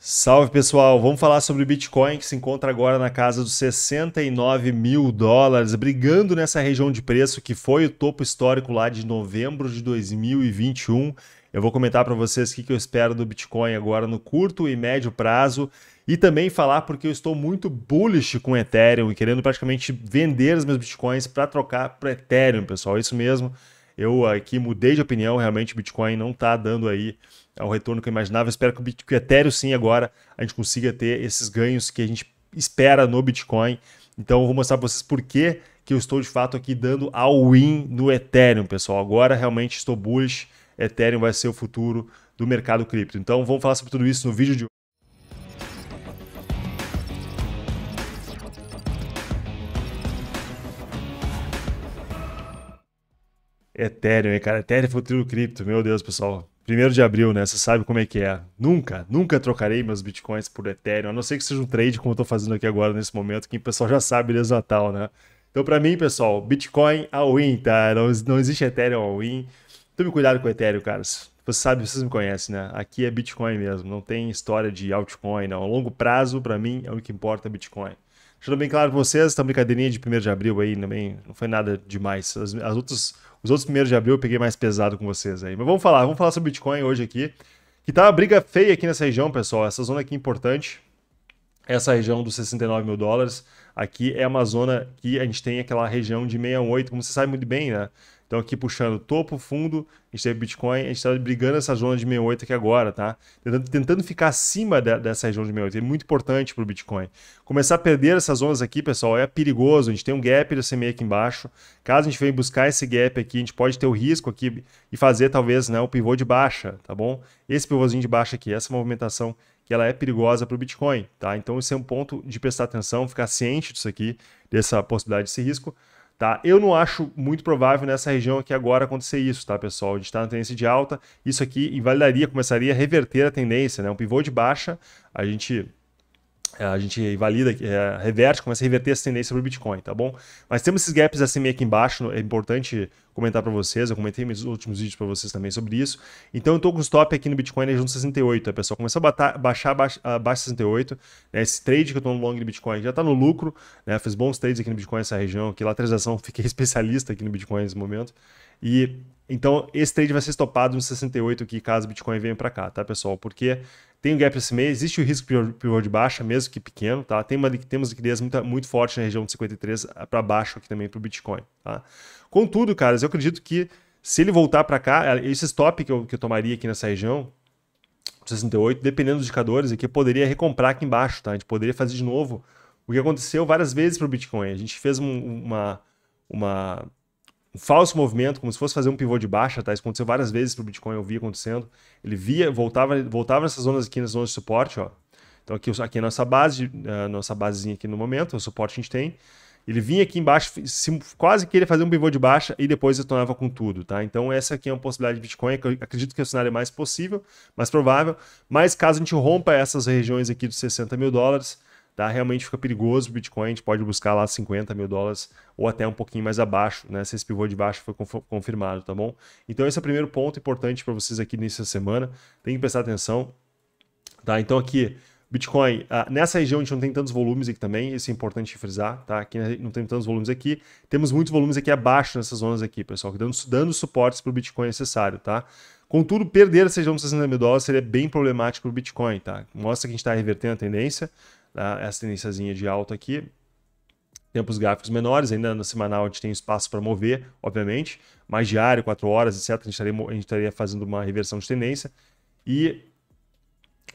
Salve pessoal, vamos falar sobre Bitcoin que se encontra agora na casa dos 69 mil dólares, brigando nessa região de preço que foi o topo histórico lá de novembro de 2021. Eu vou comentar para vocês o que eu espero do Bitcoin agora no curto e médio prazo e também falar porque eu estou muito bullish com Ethereum e querendo praticamente vender os meus Bitcoins para trocar para Ethereum, pessoal. É isso mesmo, eu aqui mudei de opinião, realmente o Bitcoin não está dando aí é o retorno que eu imaginava. Eu espero que o, Bitcoin, que o Ethereum sim agora a gente consiga ter esses ganhos que a gente espera no Bitcoin. Então eu vou mostrar para vocês por que que eu estou de fato aqui dando all-in no Ethereum, pessoal. Agora realmente estou bullish, Ethereum vai ser o futuro do mercado cripto. Então vamos falar sobre tudo isso no vídeo de hoje. Ethereum, cara? Ethereum é futuro cripto, meu Deus, pessoal. Primeiro de abril, né? Você sabe como é que é. Nunca, nunca trocarei meus bitcoins por Ethereum, a não ser que seja um trade como eu tô fazendo aqui agora nesse momento, que o pessoal já sabe desde o Natal, né? Então, para mim, pessoal, Bitcoin all-in, tá? Não, não existe Ethereum all-in. Tome cuidado com o Ethereum, caras. Você sabe, vocês me conhecem, né? Aqui é Bitcoin mesmo, não tem história de altcoin, não. A longo prazo, para mim, é o que importa Bitcoin. Deixando bem claro para vocês, essa brincadeirinha de 1 de abril aí também não foi nada demais. As, as outras, os outros 1 de abril eu peguei mais pesado com vocês aí. Mas vamos falar, vamos falar sobre Bitcoin hoje aqui. Que tá uma briga feia aqui nessa região, pessoal. Essa zona aqui é importante. Essa região dos 69 mil dólares. Aqui é uma zona que a gente tem aquela região de 68, como você sabe muito bem, né? Então aqui puxando topo, fundo, a gente teve Bitcoin, a gente está brigando essa zona de 68 aqui agora, tá? Tentando, tentando ficar acima dessa região de 68, é muito importante para o Bitcoin. Começar a perder essas zonas aqui, pessoal, é perigoso, a gente tem um gap da CME aqui embaixo, caso a gente venha buscar esse gap aqui, a gente pode ter o risco aqui e fazer talvez né, o pivô de baixa, tá bom? Esse pivôzinho de baixa aqui, essa movimentação que ela é perigosa para o Bitcoin, tá? Então esse é um ponto de prestar atenção, ficar ciente disso aqui, dessa possibilidade, desse risco. Tá? Eu não acho muito provável nessa região aqui agora acontecer isso, tá, pessoal? A gente está na tendência de alta, isso aqui invalidaria, começaria a reverter a tendência, né? Um pivô de baixa, a gente é, a gente valida, é, reverte, começa a reverter essa tendência para o Bitcoin, tá bom? Mas temos esses gaps assim meio aqui embaixo, é importante comentar para vocês, eu comentei nos últimos vídeos para vocês também sobre isso. Então eu estou com stop aqui no Bitcoin né, junto 68, tá, pessoal? Começou a baixar abaixo, abaixo 68, né, esse trade que eu estou no long de Bitcoin já está no lucro, né? Fiz bons trades aqui no Bitcoin, essa região aqui, lateralização, fiquei especialista aqui no Bitcoin nesse momento. E então esse trade vai ser estopado no 68 aqui caso o Bitcoin venha para cá, tá, pessoal? Porque tem um gap esse mês, existe o risco de pivô de baixa, mesmo que pequeno, tá? Tem uma, temos liquidez muito, muito forte na região de 53 ah, para baixo aqui também para o Bitcoin, tá? Contudo, caras, eu acredito que se ele voltar para cá, eh, esse stop que eu, que eu tomaria aqui nessa região, 68, dependendo dos indicadores aqui, poderia recomprar aqui embaixo, tá? A gente poderia fazer de novo o que aconteceu várias vezes para o Bitcoin. A gente fez um, uma, uma, um falso movimento, como se fosse fazer um pivô de baixa, tá? Isso aconteceu várias vezes para o Bitcoin, eu via acontecendo. Ele via, voltava, voltava nessas zonas aqui, nas zonas de suporte, ó. Então aqui, aqui é a nossa base, a nossa basezinha aqui no momento, é o suporte que a gente tem. Ele vinha aqui embaixo, quase queria fazer um pivô de baixa e depois retornava com tudo, tá? Então essa aqui é uma possibilidade de Bitcoin, que eu acredito que é o cenário mais possível, mais provável. Mas caso a gente rompa essas regiões aqui dos 60 mil dólares, tá? Realmente fica perigoso o Bitcoin, a gente pode buscar lá 50 mil dólares ou até um pouquinho mais abaixo, né? Se esse pivô de baixo foi confirmado, tá bom? Então esse é o primeiro ponto importante para vocês aqui nessa semana, tem que prestar atenção, tá? Então aqui, Bitcoin, ah, nessa região a gente não tem tantos volumes aqui também, isso é importante frisar, tá? Aqui não tem tantos volumes aqui, temos muitos volumes aqui abaixo nessas zonas aqui, pessoal, dando, dando suportes para o Bitcoin necessário, tá? Contudo, perder essa região dos 60 mil dólares seria bem problemático para o Bitcoin, tá? Mostra que a gente está revertendo a tendência, tá? essa tendênciazinha de alta aqui. Tempos gráficos menores, ainda na semanal a gente tem espaço para mover, obviamente, mais diário, 4 horas, etc. A gente, estaria, a gente estaria fazendo uma reversão de tendência. E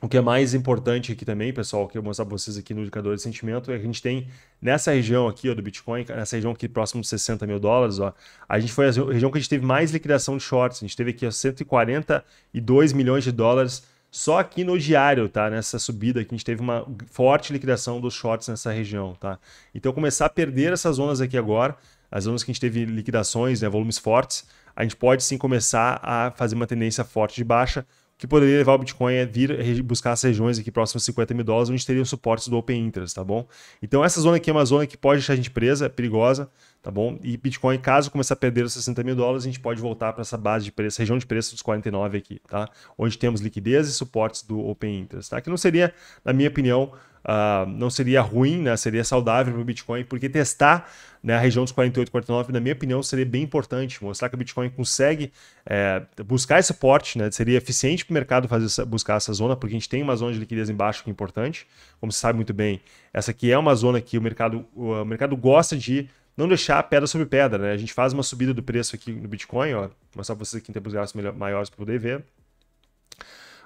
o que é mais importante aqui também, pessoal, que eu vou mostrar para vocês aqui no indicador de sentimento, é que a gente tem nessa região aqui ó, do Bitcoin, nessa região aqui próximo de 60 mil dólares, ó, a gente foi a região que a gente teve mais liquidação de shorts. A gente teve aqui ó, 142 milhões de dólares só aqui no diário, tá? Nessa subida que a gente teve uma forte liquidação dos shorts nessa região, tá? Então, começar a perder essas zonas aqui agora, as zonas que a gente teve liquidações, né, volumes fortes, a gente pode sim começar a fazer uma tendência forte de baixa, que poderia levar o Bitcoin a vir buscar as regiões aqui próximas a 50 mil dólares, onde teriam suportes do Open Interest, tá bom? Então essa zona aqui é uma zona que pode deixar a gente presa, é perigosa, tá bom? E Bitcoin, caso começar a perder os 60 mil dólares, a gente pode voltar para essa base de preço, região de preço dos 49 aqui, tá? Onde temos liquidez e suportes do Open Interest, tá? Que não seria, na minha opinião, uh, não seria ruim, né? Seria saudável para o Bitcoin, porque testar né, a região dos 48, 49, na minha opinião, seria bem importante. Mostrar que o Bitcoin consegue é, buscar esse porte, né? Seria eficiente para o mercado fazer essa, buscar essa zona, porque a gente tem uma zona de liquidez embaixo que é importante. Como você sabe muito bem, essa aqui é uma zona que o mercado, o mercado gosta de não deixar pedra sobre pedra, né? A gente faz uma subida do preço aqui no Bitcoin, ó. Vou mostrar para vocês aqui em tempos gráficos maiores para poder ver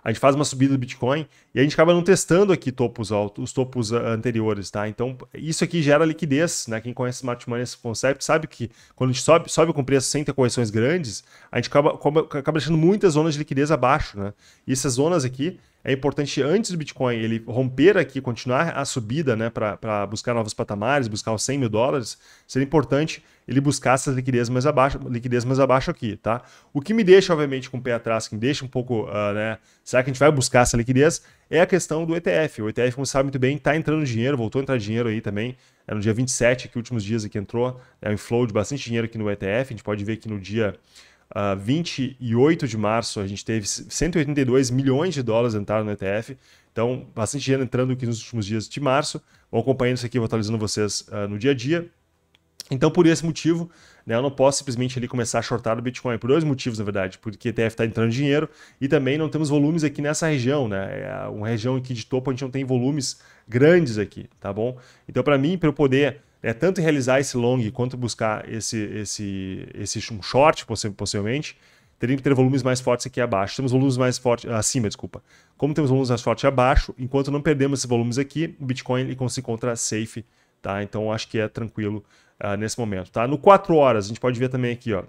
a gente faz uma subida do Bitcoin e a gente acaba não testando aqui topos altos, os topos ah, anteriores, tá? Então, isso aqui gera liquidez, né? Quem conhece Smart Money, esse conceito, sabe que quando a gente sobe, sobe com preço sem ter correções grandes, a gente acaba, acaba, acaba deixando muitas zonas de liquidez abaixo, né? E essas zonas aqui, é importante antes do Bitcoin ele romper aqui, continuar a subida né, para buscar novos patamares, buscar os 100 mil dólares, seria importante ele buscar essas liquidez mais abaixo, liquidez mais abaixo aqui, tá? O que me deixa, obviamente, com o pé atrás, que me deixa um pouco, uh, né? Será que a gente vai buscar essa liquidez? É a questão do ETF. O ETF, como você sabe muito bem, está entrando dinheiro, voltou a entrar dinheiro aí também. É no dia 27, que últimos dias aqui entrou, é um flow de bastante dinheiro aqui no ETF. A gente pode ver que no dia uh, 28 de março, a gente teve 182 milhões de dólares entrar no ETF. Então, bastante dinheiro entrando aqui nos últimos dias de março. Vou acompanhando isso aqui, vou atualizando vocês uh, no dia a dia. Então, por esse motivo, né, eu não posso simplesmente ali começar a shortar o Bitcoin, por dois motivos, na verdade, porque ETF está entrando dinheiro e também não temos volumes aqui nessa região, né? É uma região aqui de topo, a gente não tem volumes grandes aqui, tá bom? Então, para mim, para eu poder é tanto realizar esse long quanto buscar esse, esse, esse um short, possivelmente, teríamos que ter volumes mais fortes aqui abaixo. Temos volumes mais fortes acima, desculpa. Como temos volumes mais fortes abaixo, enquanto não perdemos esses volumes aqui, o Bitcoin ele se encontra safe, tá? Então acho que é tranquilo uh, nesse momento, tá? No 4 horas, a gente pode ver também aqui, ó,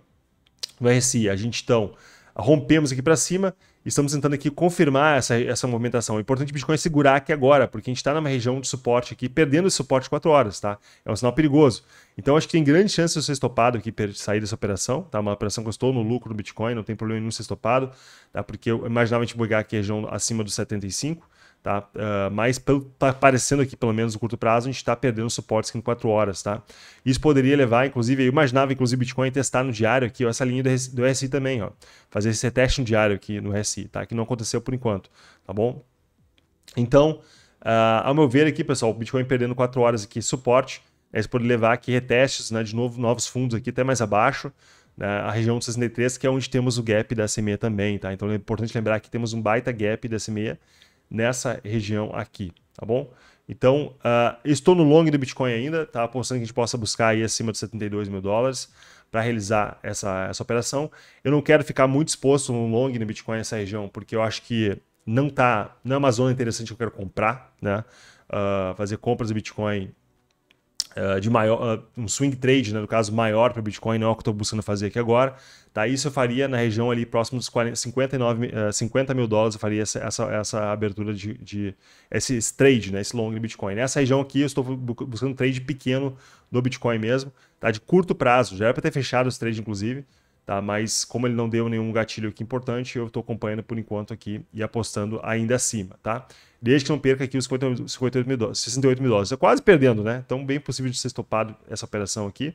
no RSI, a gente então rompemos aqui para cima estamos tentando aqui confirmar essa, essa movimentação. É importante o Bitcoin segurar aqui agora, porque a gente está numa região de suporte aqui, perdendo esse suporte 4 horas, tá? É um sinal perigoso. Então, acho que tem grande chance de eu ser estopado aqui, sair dessa operação, tá? Uma operação que eu estou no lucro do Bitcoin, não tem problema nenhum ser estopado, tá? Porque eu imaginava a gente bugar aqui a região acima dos 75, Tá? Uh, mas pelo, tá parecendo aqui, pelo menos no curto prazo, a gente está perdendo suportes em 4 horas. Tá? Isso poderia levar, inclusive, eu imaginava inclusive Bitcoin testar no diário aqui, ó, essa linha do, RSI, do RSI também, ó, fazer esse teste no diário aqui no RSI, tá? que não aconteceu por enquanto. Tá bom? Então, uh, ao meu ver aqui, pessoal, o Bitcoin perdendo 4 horas aqui, suporte, isso pode levar aqui retestes né, de novo, novos fundos aqui até mais abaixo, né, a região 63, que é onde temos o gap da SME também, tá? Então é importante lembrar que temos um baita gap da SME nessa região aqui, tá bom? Então, uh, estou no long do Bitcoin ainda, tá? Apostando que a gente possa buscar aí acima de 72 mil dólares para realizar essa, essa operação. Eu não quero ficar muito exposto no long no Bitcoin nessa região, porque eu acho que não tá não é uma zona interessante que eu quero comprar, né? Uh, fazer compras de Bitcoin eh, de maior, uh, um swing trade, né, no caso, maior para Bitcoin, não é o que estou buscando fazer aqui agora. Tá? Isso eu faria na região ali próximo dos 40, 59, uh, 50 mil dólares, eu faria essa, essa, essa abertura de, de esse, trade, né, esse long de Bitcoin. Nessa região aqui eu estou buscando trade pequeno do Bitcoin mesmo, tá? de curto prazo, já era para ter fechado os trades inclusive. Tá? Mas como ele não deu nenhum gatilho aqui importante, eu estou acompanhando por enquanto aqui e apostando ainda acima, tá? Desde que não perca aqui os 58, 58 mil dólares, 68 mil dólares. É quase perdendo, né? Então, bem possível de ser estopado essa operação aqui.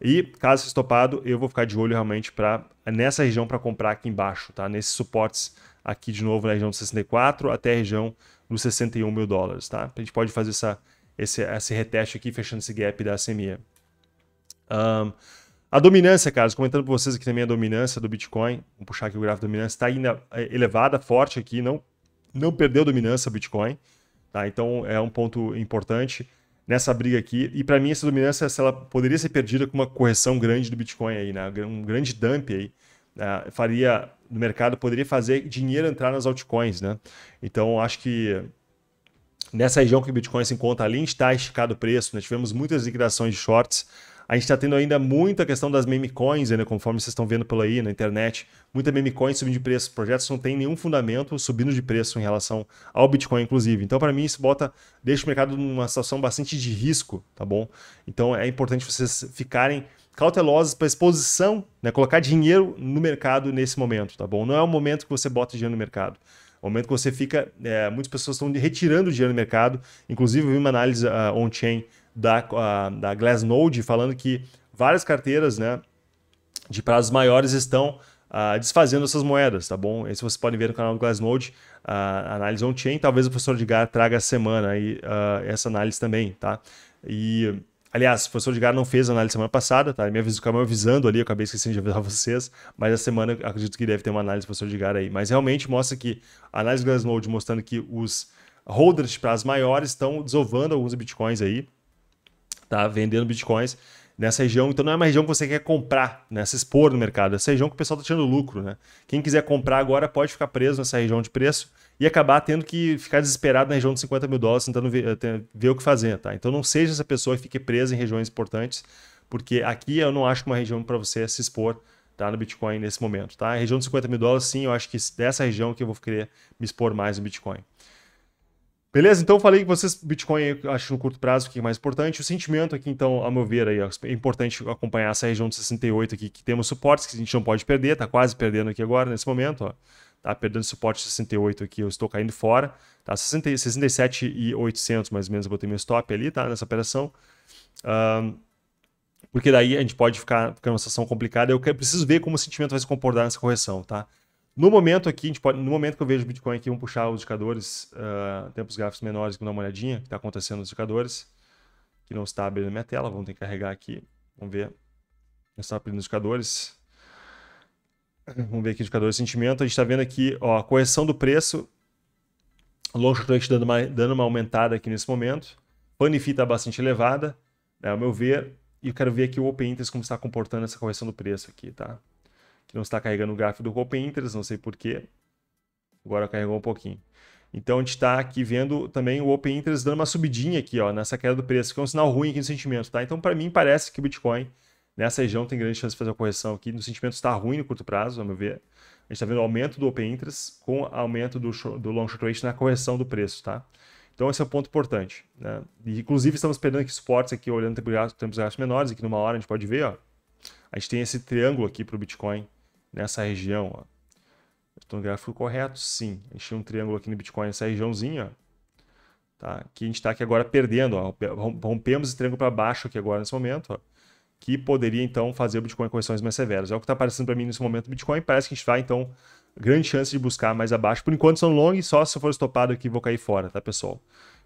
E caso seja estopado, eu vou ficar de olho realmente para nessa região para comprar aqui embaixo, tá? Nesses suportes aqui de novo na região dos 64 até a região dos 61 mil dólares, tá? A gente pode fazer essa, esse, esse reteste aqui fechando esse gap da SME. Um, a dominância, Carlos, comentando para vocês aqui também a dominância do Bitcoin. Vou puxar aqui o gráfico de dominância. Está ainda é, elevada, forte aqui. Não, não perdeu dominância o Bitcoin. Tá? Então é um ponto importante nessa briga aqui. E para mim, essa dominância ela poderia ser perdida com uma correção grande do Bitcoin aí, né? Um grande dump aí. Né? faria no mercado poderia fazer dinheiro entrar nas altcoins, né? Então acho que nessa região que o Bitcoin se encontra ali, está esticado o preço. Né? tivemos muitas liquidações de shorts a gente está tendo ainda muita questão das meme coins, né, conforme vocês estão vendo pela aí na internet. Muita meme coin subindo de preço. Projetos não tem nenhum fundamento subindo de preço em relação ao Bitcoin, inclusive. Então, para mim, isso bota, deixa o mercado numa situação bastante de risco, tá bom? Então, é importante vocês ficarem cautelosos para exposição, né? Colocar dinheiro no mercado nesse momento, tá bom? Não é o momento que você bota dinheiro no mercado. É o momento que você fica. É, muitas pessoas estão retirando dinheiro do mercado. Inclusive, eu vi uma análise uh, on-chain da, a, da Glassnode falando que várias carteiras né, de prazos maiores estão uh, desfazendo essas moedas, tá bom? Esse vocês podem ver no canal do Glassnode, uh, análise on-chain. Talvez o professor Edgar traga a semana aí, uh, essa análise também, tá? E, aliás, o professor Edgar não fez a análise semana passada, tá? Ele me avisou, acabou avisando ali, eu acabei esquecendo de avisar vocês, mas a semana acredito que deve ter uma análise do professor Edgar aí. Mas realmente mostra que a análise do Glassnode mostrando que os holders de prazos maiores estão desovando alguns bitcoins aí, tá? Vendendo bitcoins nessa região. Então não é uma região que você quer comprar, né? Se expor no mercado. Essa região que o pessoal está tirando lucro, né? Quem quiser comprar agora pode ficar preso nessa região de preço e acabar tendo que ficar desesperado na região de 50 mil dólares tentando ver, eh, ver o que fazer, tá? Então não seja essa pessoa que fique presa em regiões importantes, porque aqui eu não acho que uma região para você se expor tá, no Bitcoin nesse momento, tá? A região de 50 mil dólares, sim, eu acho que dessa região que eu vou querer me expor mais no Bitcoin. Beleza? Então eu falei que vocês, Bitcoin, acho no curto prazo que é mais importante. O sentimento aqui, então, a meu ver, aí, é importante acompanhar essa região de 68 aqui, que temos suportes que a gente não pode perder, tá quase perdendo aqui agora, nesse momento, ó. Tá perdendo suporte 68 aqui, eu estou caindo fora, tá? 67,800 67 e 800 mais ou menos, eu botei meu stop ali, tá? Nessa operação. Um, porque daí a gente pode ficar, ficar numa é situação complicada. Eu preciso ver como o sentimento vai se comportar nessa correção, tá? No momento aqui, a gente pode, no momento que eu vejo o Bitcoin aqui, vamos puxar os indicadores, uh, tempos gráficos menores, vamos dar uma olhadinha, o que está acontecendo nos indicadores, que não está abrindo a minha tela, vamos ter que carregar aqui, vamos ver, não está abrindo os indicadores. Vamos ver aqui indicadores de sentimento, a gente está vendo aqui, ó, a correção do preço, long short dando uma, dando uma aumentada aqui nesse momento, Panifi está bastante elevada, né, ao meu ver, e eu quero ver aqui o Open Interest como está comportando essa correção do preço aqui, tá? que não está carregando o gráfico do Open Interest, não sei porquê. Agora carregou um pouquinho. Então a gente está aqui vendo também o Open Interest dando uma subidinha aqui, ó, nessa queda do preço, que é um sinal ruim aqui no sentimento, tá? Então para mim parece que o Bitcoin nessa região tem grande chance de fazer uma correção aqui. No sentimento está ruim no curto prazo, Vamos meu ver. A gente está vendo aumento do Open Interest com aumento do, do Long Short Rate na correção do preço, tá? Então esse é o ponto importante, né? E, inclusive estamos esperando aqui suportes aqui, olhando tempos gastos, tempos gastos menores, aqui numa hora a gente pode ver, ó. A gente tem esse triângulo aqui para o Bitcoin, nessa região. Ó. Estou gráfico correto? Sim. A gente tinha um triângulo aqui no Bitcoin, nessa regiãozinha. tá? Que a gente está aqui agora perdendo. Ó. Rompemos esse triângulo para baixo aqui agora nesse momento. Ó, que poderia então fazer o Bitcoin correções mais severas. É o que está aparecendo para mim nesse momento do Bitcoin. Parece que a gente vai então grande chance de buscar mais abaixo. Por enquanto são longs, só se eu for estopado aqui vou cair fora, tá pessoal?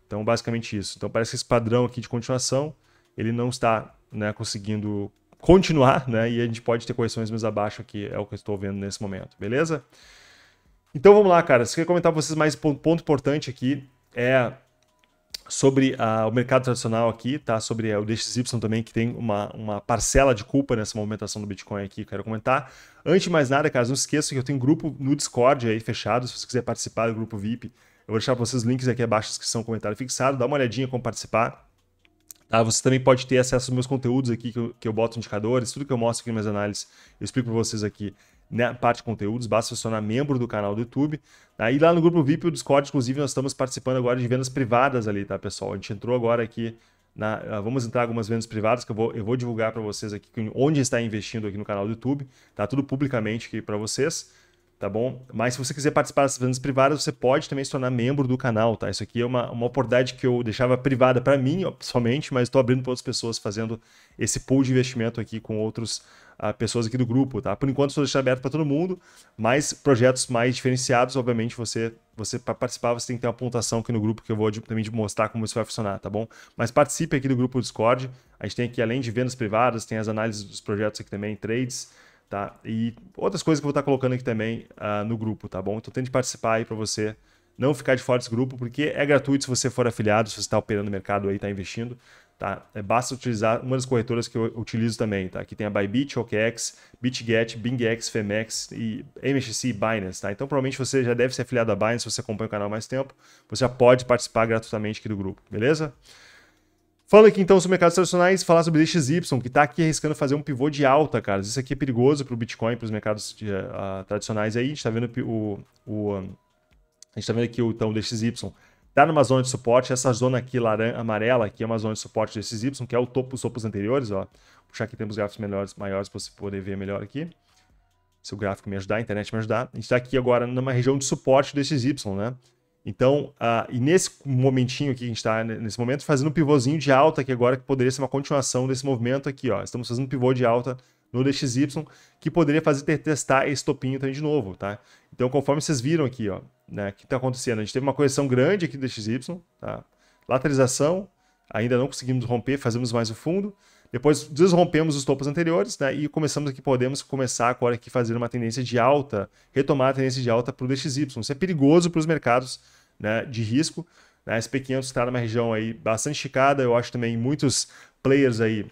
Então basicamente isso. Então parece que esse padrão aqui de continuação ele não está né, conseguindo continuar, né? E a gente pode ter correções mais abaixo aqui, é o que eu estou vendo nesse momento, beleza? Então vamos lá, cara. Se quer comentar para vocês mais ponto, importante aqui é sobre o mercado tradicional aqui, tá? Sobre é, o DXY também, que tem uma, uma parcela de culpa nessa movimentação do Bitcoin aqui, quero comentar. Antes de mais nada, cara, não esqueça que eu tenho um grupo no Discord aí fechado, se você quiser participar do grupo VIP. Eu vou deixar para vocês os links aqui abaixo na descrição, comentário fixado, dá uma olhadinha como participar. Tá? Você também pode ter acesso aos meus conteúdos aqui, que eu, que eu boto indicadores, tudo que eu mostro aqui nas minhas análises, eu explico para vocês aqui na parte de conteúdos, basta se tornar membro do canal do YouTube. Aí tá? lá no grupo VIP, o Discord, inclusive, nós estamos participando agora de vendas privadas ali, tá, pessoal? A gente entrou agora aqui na, ah, vamos entrar algumas vendas privadas que eu vou, eu vou divulgar para vocês aqui onde está investindo aqui no canal do YouTube, tá tudo publicamente aqui para vocês tá bom? Mas se você quiser participar das vendas privadas, você pode também se tornar membro do canal, tá? Isso aqui é uma, uma oportunidade que eu deixava privada para mim somente, mas estou abrindo para outras pessoas fazendo esse pool de investimento aqui com outros uh, pessoas aqui do grupo, tá? Por enquanto estou deixando aberto para todo mundo, mas projetos mais diferenciados, obviamente, você você para participar, você tem que ter uma pontuação aqui no grupo que eu vou também mostrar como isso vai funcionar, tá bom? Mas participe aqui do grupo do Discord. A gente tem aqui além de vendas privadas, tem as análises dos projetos aqui também, trades, tá? E outras coisas que eu vou estar tá colocando aqui também uh, no grupo, tá bom? Então tente participar aí para você não ficar de fora desse grupo, porque é gratuito se você for afiliado, se você está operando no mercado aí, está investindo, tá? É, basta utilizar uma das corretoras que eu utilizo também, tá? Aqui tem a Bybit, OKEx, BitGet, BingEx, Femex e MXC e Binance, tá? Então provavelmente você já deve ser afiliado a Binance, se você acompanha o canal há mais tempo, você já pode participar gratuitamente aqui do grupo, beleza? Falando aqui então sobre mercados tradicionais, falar sobre DXY, que está aqui arriscando fazer um pivô de alta, cara. Isso aqui é perigoso para o Bitcoin, para os mercados de, uh, ah, tradicionais aí. A gente está vendo o. o um, a gente tá vendo aqui o, então, o DXY. Está numa zona de suporte. Essa zona aqui laranja, amarela aqui é uma zona de suporte do DXY, que é o topo, dos topos anteriores. Ó. Vou puxar aqui temos gráficos melhores, maiores para você poder ver melhor aqui. Se o gráfico me ajudar, a internet me ajudar. A gente está aqui agora numa região de suporte do DXY, né? Então, uh, e nesse momentinho aqui que a gente está, né, nesse momento, fazendo um pivôzinho de alta aqui agora, que poderia ser uma continuação desse movimento aqui, ó. Estamos fazendo um pivô de alta no DXY, que poderia fazer ter, testar esse topinho também de novo, tá? Então, conforme vocês viram aqui, ó, né, o que está acontecendo? A gente teve uma correção grande aqui do DXY, tá? Lateralização, ainda não conseguimos romper, fazemos mais o fundo. Depois desrompemos os topos anteriores né, e começamos aqui, podemos começar agora aqui fazer uma tendência de alta, retomar a tendência de alta para o DXY. Isso é perigoso para os mercados né, de risco. Né? SP500 está numa região aí bastante esticada, eu acho também muitos players aí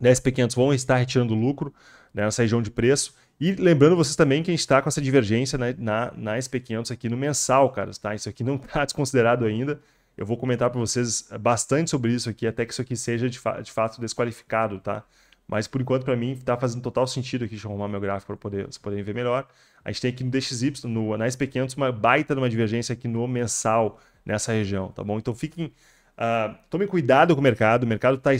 da SP500 vão estar retirando lucro né, nessa região de preço. E lembrando vocês também que a gente está com essa divergência né, na, na, na SP500 aqui no mensal, cara. Tá? Isso aqui não está desconsiderado ainda. Eu vou comentar para vocês bastante sobre isso aqui, até que isso aqui seja de, fa de fato desqualificado, tá? Mas por enquanto, para mim, está fazendo total sentido aqui. Deixa eu arrumar meu gráfico para poder, vocês poderem ver melhor. A gente tem aqui no DXY, no, na SP500, uma baita de uma divergência aqui no mensal nessa região, tá bom? Então fiquem. Uh, tomem cuidado com o mercado. O mercado está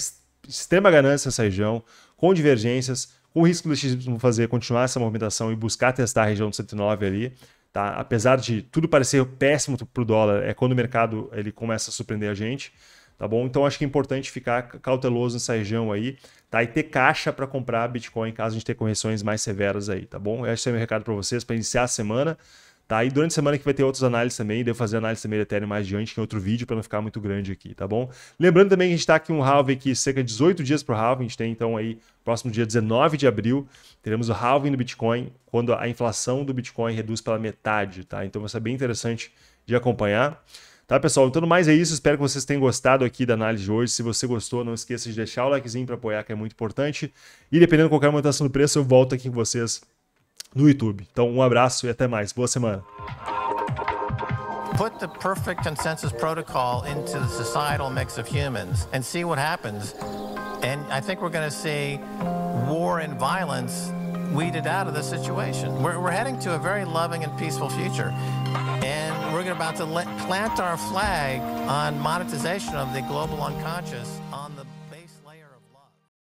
extrema ganância nessa região, com divergências, com o risco do DXY fazer continuar essa movimentação e buscar testar a região do 109 ali. Tá? Apesar de tudo parecer péssimo para o dólar, é quando o mercado ele começa a surpreender a gente. Tá bom? Então acho que é importante ficar cauteloso nessa região aí, tá? E ter caixa para comprar Bitcoin caso a gente tenha correções mais severas aí, tá bom? Esse é o meu recado para vocês para iniciar a semana. Tá? E durante a semana que vai ter outras análises também, devo fazer análise também da Ethereum mais adiante em é outro vídeo para não ficar muito grande aqui, tá bom? Lembrando também que a gente está aqui um halving aqui cerca de 18 dias para o halving, a gente tem então aí próximo dia 19 de abril, teremos o halving do Bitcoin, quando a inflação do Bitcoin reduz pela metade, tá? Então vai ser bem interessante de acompanhar. Tá, pessoal? Então, mais é isso. Espero que vocês tenham gostado aqui da análise de hoje. Se você gostou, não esqueça de deixar o likezinho para apoiar, que é muito importante. E dependendo de qualquer mutação do preço, eu volto aqui com vocês no YouTube. Então, um abraço e até mais. Boa semana. Put the perfect consensus protocol into the societal mix of humans and see what happens. And I think we're going to see war and violence weeded out of the situation. We're, we're heading to a very loving and peaceful future. And we're about to let, plant our flag on monetization of the global unconscious.